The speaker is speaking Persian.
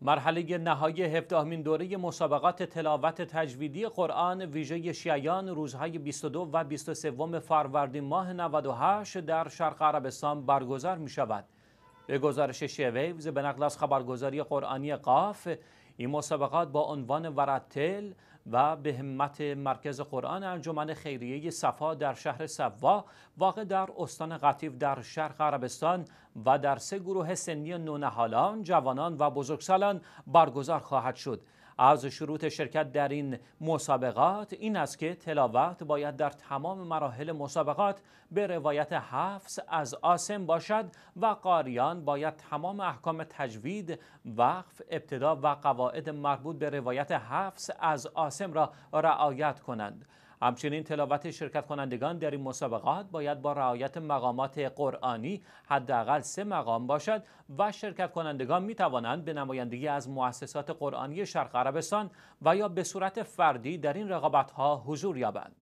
مرحله نهایی هفدهمین دوره مسابقات تلاوت تجویدی قرآن ویژه شیعیان روزهای 22 و 23 فروردین ماه 98 در شرق عربستان برگزار می شود. به گزارش شیویوز به نقل از خبرگزاری قرآنی قاف این مسابقات با عنوان ورتل و به همت مرکز قرآن انجمن خیریه صفا در شهر سوا واقع در استان قطیف در شرق عربستان و در سه گروه سنی نونهالان، جوانان و بزرگسالان برگزار خواهد شد. از شروط شرکت در این مسابقات این است که تلاوت باید در تمام مراحل مسابقات به روایت حفظ از آسم باشد و قاریان باید تمام احکام تجوید، وقف، ابتدا و قواعد مربوط به روایت حفظ از آسم را رعایت کنند. همچنین تلاوت شرکت کنندگان در این مسابقات باید با رعایت مقامات قرآنی حداقل سه مقام باشد و شرکت کنندگان می توانند به نمایندگی از مؤسسات قرآنی شرق عربستان و یا به صورت فردی در این رقابت ها حضور یابند